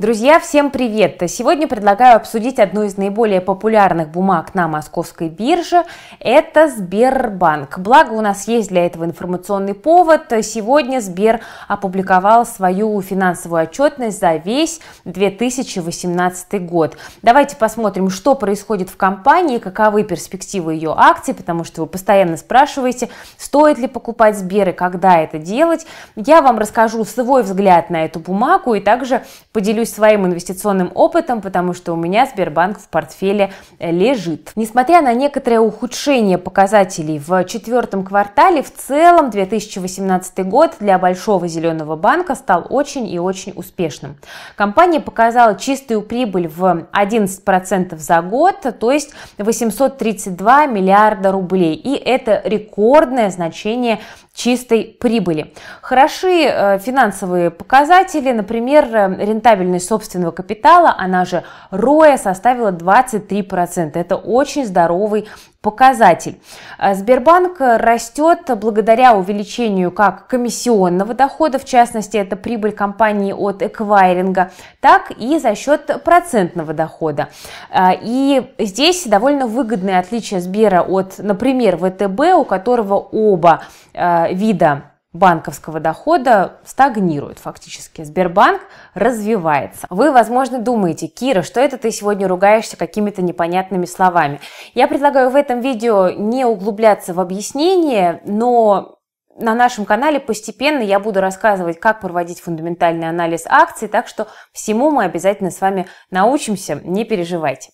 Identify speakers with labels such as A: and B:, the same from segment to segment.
A: Друзья, всем привет! Сегодня предлагаю обсудить одну из наиболее популярных бумаг на московской бирже. Это Сбербанк. Благо у нас есть для этого информационный повод. Сегодня Сбер опубликовал свою финансовую отчетность за весь 2018 год. Давайте посмотрим, что происходит в компании, каковы перспективы ее акций, потому что вы постоянно спрашиваете, стоит ли покупать Сбер и когда это делать. Я вам расскажу свой взгляд на эту бумагу и также поделюсь поделюсь своим инвестиционным опытом, потому что у меня Сбербанк в портфеле э, лежит. Несмотря на некоторое ухудшение показателей в четвертом квартале, в целом 2018 год для Большого Зеленого банка стал очень и очень успешным. Компания показала чистую прибыль в 11% за год, то есть 832 миллиарда рублей. И это рекордное значение чистой прибыли. Хороши э, финансовые показатели, например, э, рентабельность Доходность собственного капитала, она же роя составила 23%. Это очень здоровый показатель. А Сбербанк растет благодаря увеличению как комиссионного дохода, в частности, это прибыль компании от эквайринга, так и за счет процентного дохода. А, и здесь довольно выгодное отличие Сбера от, например, ВТБ, у которого оба а, вида банковского дохода стагнирует фактически. Сбербанк развивается. Вы, возможно, думаете, Кира, что это ты сегодня ругаешься какими-то непонятными словами? Я предлагаю в этом видео не углубляться в объяснение, но на нашем канале постепенно я буду рассказывать, как проводить фундаментальный анализ акций, так что всему мы обязательно с вами научимся, не переживайте.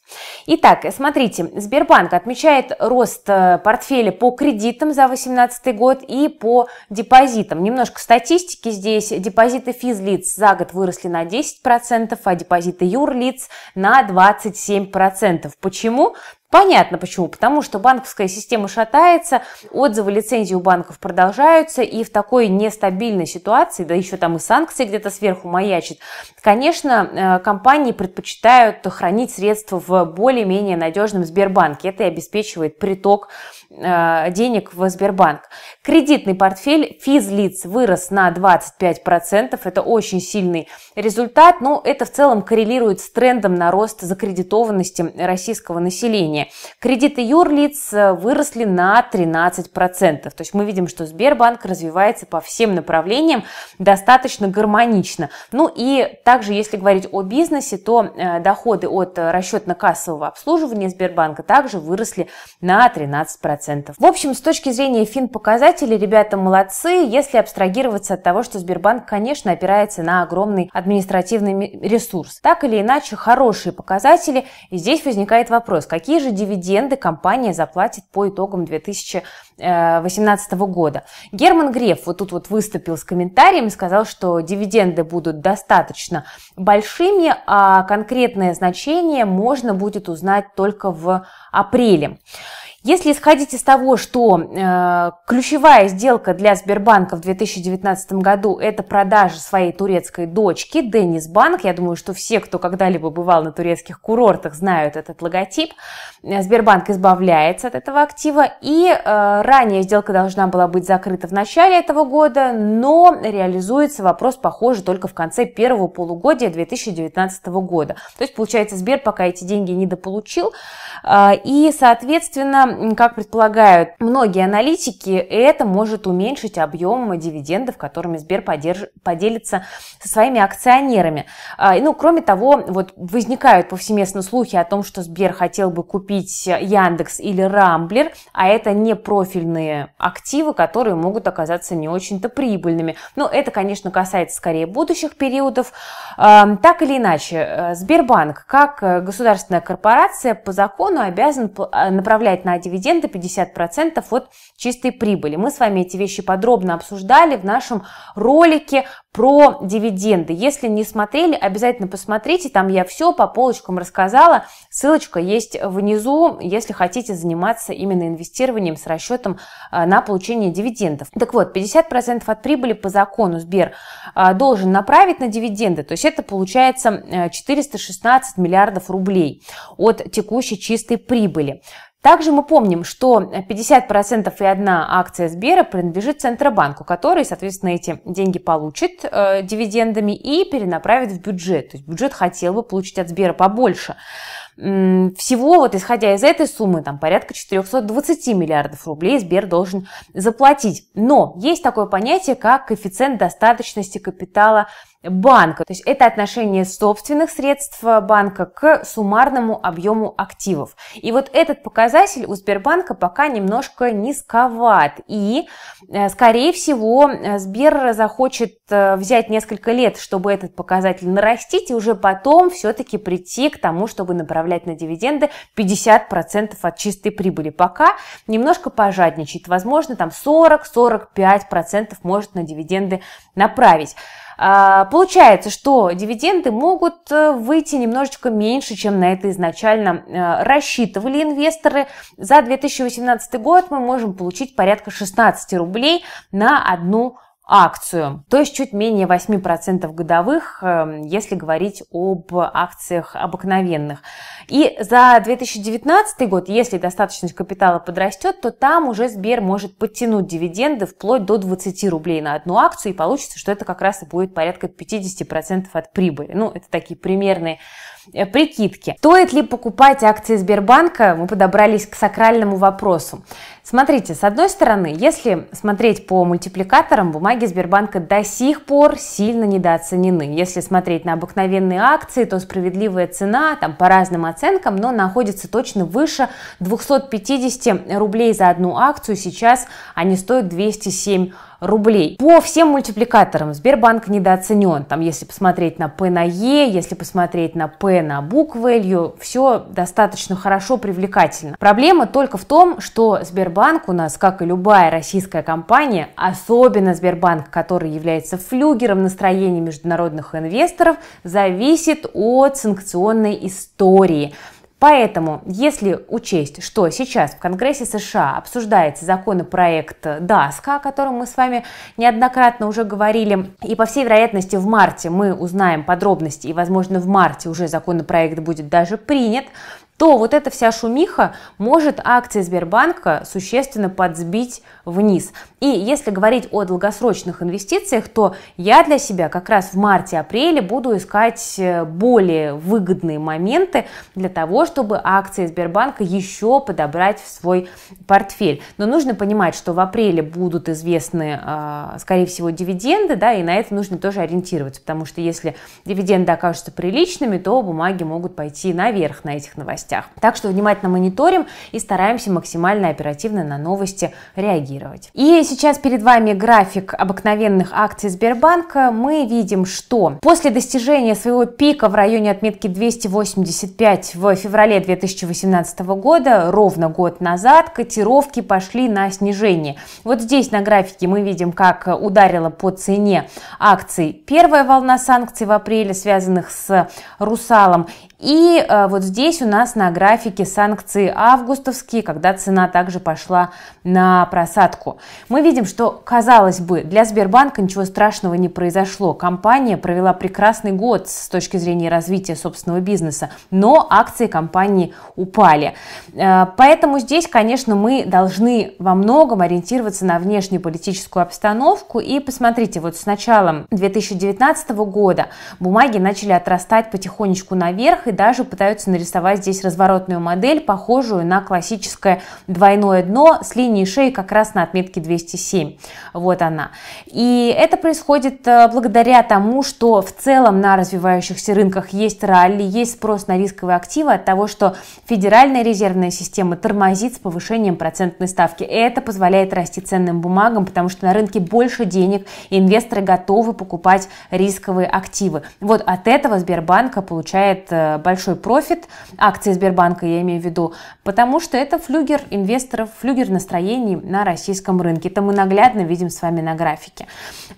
A: Итак, смотрите, Сбербанк отмечает рост э, портфеля по кредитам за 2018 год и по депозитам. Немножко статистики здесь. Депозиты физлиц за год выросли на 10%, а депозиты юрлиц на 27%. Почему? Понятно почему. Потому что банковская система шатается, отзывы лицензии у банков продолжаются, и в такой нестабильной ситуации, да еще там и санкции где-то сверху маячат, конечно, э, компании предпочитают хранить средства в более-менее надежном Сбербанке. Это и обеспечивает приток Э, денег в Сбербанк. Кредитный портфель физлиц вырос на 25%. Это очень сильный результат, но это в целом коррелирует с трендом на рост закредитованности российского населения. Кредиты юрлиц э, выросли на 13%. То есть мы видим, что Сбербанк развивается по всем направлениям достаточно гармонично. Ну и также, если говорить о бизнесе, то э, доходы от расчетно-кассового обслуживания Сбербанка также выросли на 13%. 10%. В общем, с точки зрения фин-показателей, ребята молодцы, если абстрагироваться от того, что Сбербанк, конечно, опирается на огромный административный ресурс. Так или иначе, хорошие показатели, и здесь возникает вопрос, какие же дивиденды компания заплатит по итогам 2018 э, года. Герман Греф вот тут вот выступил с комментарием, сказал, что дивиденды будут достаточно большими, а конкретное значение можно будет узнать только в апреле. Если исходить из того, что э, ключевая сделка для Сбербанка в 2019 году – это продажа своей турецкой дочки Денис Банк, я думаю, что все, кто когда-либо бывал на турецких курортах, знают этот логотип, э, Сбербанк избавляется от этого актива, и э, ранее сделка должна была быть закрыта в начале этого года, но реализуется вопрос, похоже, только в конце первого полугодия 2019 года. То есть, получается, Сбер пока эти деньги недополучил, э, и, соответственно, как предполагают многие аналитики, это может уменьшить объем дивидендов, которыми Сбер подерж... поделится со своими акционерами. А, ну, кроме того, вот возникают повсеместно слухи о том, что Сбер хотел бы купить Яндекс или Рамблер, а это не профильные активы, которые могут оказаться не очень-то прибыльными. Но это, конечно, касается скорее будущих периодов. А, так или иначе, э, Сбербанк, как э, государственная корпорация, по закону обязан а, направлять на дивиденды 50% от чистой прибыли. Мы с вами эти вещи подробно обсуждали в нашем ролике про дивиденды. Если не смотрели, обязательно посмотрите, там я все по полочкам рассказала. Ссылочка есть внизу, если хотите заниматься именно инвестированием с расчетом а, на получение дивидендов. Так вот, 50% от прибыли по закону Сбер а, должен направить на дивиденды, то есть это получается 416 э, миллиардов рублей от текущей чистой прибыли. Также мы помним, что 50% и одна акция Сбера принадлежит Центробанку, который, соответственно, эти деньги получит э, дивидендами и перенаправит в бюджет. То есть бюджет хотел бы получить от Сбера побольше. Всего, вот исходя из этой суммы, там порядка 420 миллиардов рублей Сбер должен заплатить. Но есть такое понятие, как коэффициент достаточности капитала банка. То есть это отношение собственных средств э, банка к суммарному объему активов. И вот этот показатель у Сбербанка пока немножко низковат. И, э, скорее всего, Сбер захочет э, взять несколько лет, чтобы этот показатель нарастить, и уже потом все-таки прийти к тому, чтобы направлять на дивиденды 50% от чистой прибыли. Пока немножко пожадничает. Возможно, там 40-45% может на дивиденды направить. А, получается, что дивиденды могут э, выйти немножечко меньше, чем на это изначально э, рассчитывали инвесторы. За 2018 год мы можем получить порядка 16 рублей на одну акцию, то есть чуть менее 8% годовых, эм, если говорить об акциях обыкновенных. И за 2019 год, если достаточность капитала подрастет, то там уже Сбер может подтянуть дивиденды вплоть до 20 рублей на одну акцию, и получится, что это как раз и будет порядка 50% от прибыли. Ну, это такие примерные э, прикидки. Стоит ли покупать акции Сбербанка? Мы подобрались к сакральному вопросу. Смотрите, с одной стороны, если смотреть по мультипликаторам, бумаги бумаги Сбербанка до сих пор сильно недооценены. Если смотреть на обыкновенные акции, то справедливая цена, там по разным оценкам, но находится точно выше 250 рублей за одну акцию. Сейчас они стоят 207 рублей. По всем мультипликаторам Сбербанк недооценен. Там, если посмотреть на P на E, если посмотреть на P на book value, все достаточно хорошо, привлекательно. Проблема только в том, что Сбербанк у нас, как и любая российская компания, особенно Сбербанк, который является флюгером настроения международных инвесторов, зависит от санкционной истории. Поэтому, если учесть, что сейчас в Конгрессе США обсуждается законопроект ДАСКа, о котором мы с вами неоднократно уже говорили, и по всей вероятности в марте мы узнаем подробности, и, возможно, в марте уже законопроект будет даже принят, то вот эта вся шумиха может акции Сбербанка существенно подсбить вниз. И если говорить о долгосрочных инвестициях, то я для себя как раз в марте-апреле буду искать э, более выгодные моменты для того, чтобы акции Сбербанка еще подобрать в свой портфель. Но нужно понимать, что в апреле будут известны, а, скорее всего, дивиденды, да, и на это нужно тоже ориентироваться, потому что если дивиденды окажутся приличными, то бумаги могут пойти наверх на этих новостях новостях. Так что внимательно мониторим и стараемся максимально оперативно на новости реагировать. И сейчас перед вами график обыкновенных акций Сбербанка. Мы видим, что после достижения своего пика в районе отметки 285 в феврале 2018 года, ровно год назад, котировки пошли на снижение. Вот здесь на графике мы видим, как ударила по цене акций первая волна санкций в апреле, связанных с «Русалом», и э, вот здесь у нас на графике санкции августовские, когда цена также пошла на просадку. Мы видим, что, казалось бы, для Сбербанка ничего страшного не произошло. Компания провела прекрасный год с точки зрения развития собственного бизнеса, но акции компании упали. Э, поэтому здесь, конечно, мы должны во многом ориентироваться на внешнюю политическую обстановку. И посмотрите, вот с началом 2019 года бумаги начали отрастать потихонечку наверх, и даже пытаются нарисовать здесь разворотную модель, похожую на классическое двойное дно с линией шеи как раз на отметке 207. Вот она. И это происходит э, благодаря тому, что в целом на развивающихся рынках есть ралли, есть спрос на рисковые активы от того, что федеральная резервная система тормозит с повышением процентной ставки. Это позволяет расти ценным бумагам, потому что на рынке больше денег, и инвесторы готовы покупать рисковые активы. Вот от этого Сбербанка получает э, большой профит, акции Сбербанка я имею в виду, потому что это флюгер инвесторов, флюгер настроений на российском рынке. Это мы наглядно видим с вами на графике.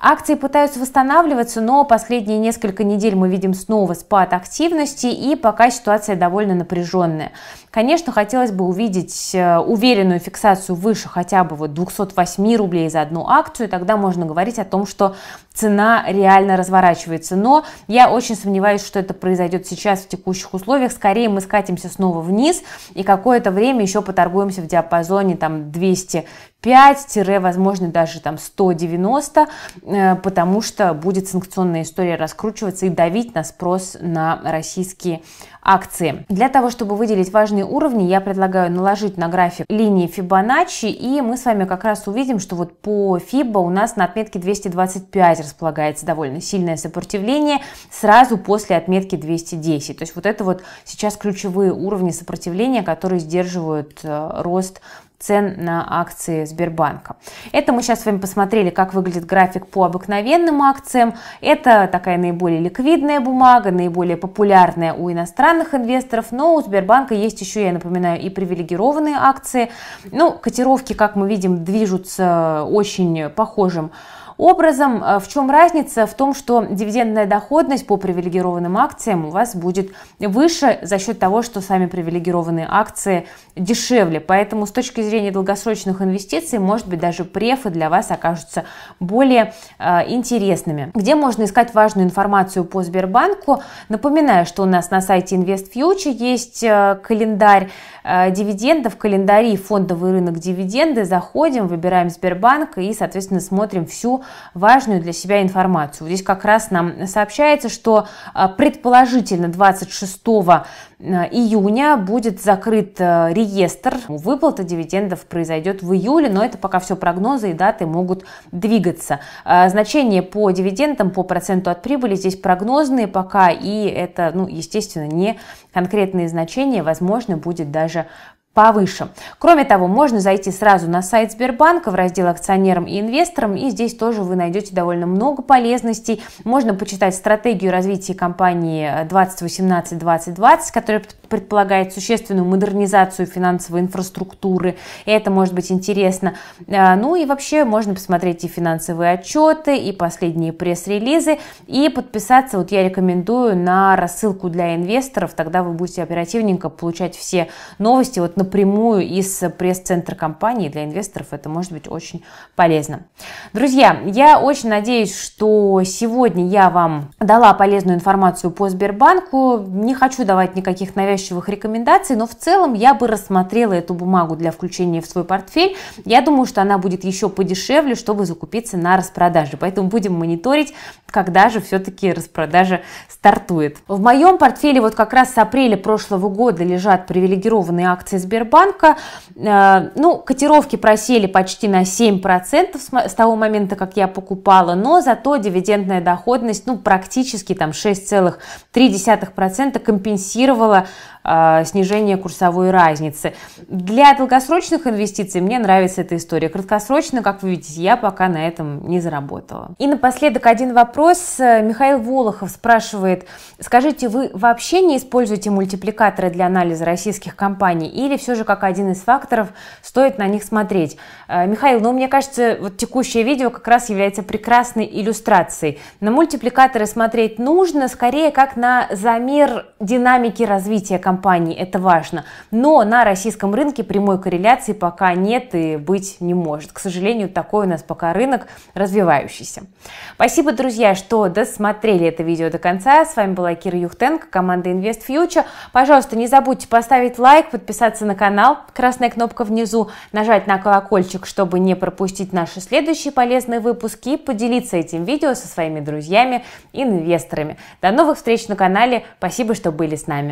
A: Акции пытаются восстанавливаться, но последние несколько недель мы видим снова спад активности и пока ситуация довольно напряженная. Конечно, хотелось бы увидеть э, уверенную фиксацию выше хотя бы вот 208 рублей за одну акцию, тогда можно говорить о том, что цена реально разворачивается. Но я очень сомневаюсь, что это произойдет сейчас в текущих условиях. Скорее мы скатимся снова вниз и какое-то время еще поторгуемся в диапазоне там 200 5, возможно, даже там 190, э, потому что будет санкционная история раскручиваться и давить на спрос на российские акции. Для того, чтобы выделить важные уровни, я предлагаю наложить на график линии Фибоначчи, и мы с вами как раз увидим, что вот по Фибо у нас на отметке 225 располагается довольно сильное сопротивление сразу после отметки 210. То есть вот это вот сейчас ключевые уровни сопротивления, которые сдерживают э, рост цен на акции Сбербанка. Это мы сейчас с вами посмотрели, как выглядит график по обыкновенным акциям. Это такая наиболее ликвидная бумага, наиболее популярная у иностранных инвесторов, но у Сбербанка есть еще, я напоминаю, и привилегированные акции. Ну, котировки, как мы видим, движутся э, очень похожим образом, э, в чем разница? В том, что дивидендная доходность по привилегированным акциям у вас будет выше за счет того, что сами привилегированные акции дешевле. Поэтому с точки зрения долгосрочных инвестиций, может быть, даже префы для вас окажутся более э, интересными. Где можно искать важную информацию по Сбербанку? Напоминаю, что у нас на сайте InvestFuture есть э, календарь Э, дивидендов, календари, фондовый рынок дивиденды, заходим, выбираем Сбербанк и, соответственно, смотрим всю важную для себя информацию. Здесь как раз нам сообщается, что э, предположительно 26 Э, июня будет закрыт э, реестр. Выплата дивидендов произойдет в июле, но это пока все прогнозы и даты могут двигаться. Э, значения по дивидендам, по проценту от прибыли здесь прогнозные пока, и это, ну, естественно, не конкретные значения, возможно, будет даже повыше. Кроме того, можно зайти сразу на сайт Сбербанка в раздел «Акционерам и инвесторам», и здесь тоже вы найдете довольно много полезностей. Можно почитать стратегию развития компании 2018-2020, которая предполагает существенную модернизацию финансовой инфраструктуры. И это может быть интересно. Э, ну и вообще можно посмотреть и финансовые отчеты, и последние пресс-релизы, и подписаться, вот я рекомендую, на рассылку для инвесторов. Тогда вы будете оперативненько получать все новости вот напрямую из пресс-центра компании. Для инвесторов это может быть очень полезно. Друзья, я очень надеюсь, что сегодня я вам дала полезную информацию по Сбербанку. Не хочу давать никаких навязчивых ненавязчивых рекомендаций, но в целом я бы рассмотрела эту бумагу для включения в свой портфель. Я думаю, что она будет еще подешевле, чтобы закупиться на распродаже. Поэтому будем мониторить, когда же все-таки распродажа стартует. В моем портфеле вот как раз с апреля прошлого года лежат привилегированные акции Сбербанка. Э, ну, котировки просели почти на 7% с того момента, как я покупала, но зато дивидендная доходность, ну, практически там 6,3% компенсировала а, снижение курсовой разницы. Для долгосрочных инвестиций мне нравится эта история. Краткосрочно, как вы видите, я пока на этом не заработала. И напоследок один вопрос. Михаил Волохов спрашивает, скажите, вы вообще не используете мультипликаторы для анализа российских компаний или все же как один из факторов стоит на них смотреть? А, Михаил, ну мне кажется, вот текущее видео как раз является прекрасной иллюстрацией. На мультипликаторы смотреть нужно скорее как на замер динамики развития компании компаний, это важно. Но на российском рынке прямой корреляции пока нет и быть не может. К сожалению, такой у нас пока рынок развивающийся. Спасибо, друзья, что досмотрели это видео до конца. С вами была Кира Юхтенко, команда Invest Future. Пожалуйста, не забудьте поставить лайк, подписаться на канал, красная кнопка внизу, нажать на колокольчик, чтобы не пропустить наши следующие полезные выпуски поделиться этим видео со своими друзьями, инвесторами. До новых встреч на канале. Спасибо, что были с нами.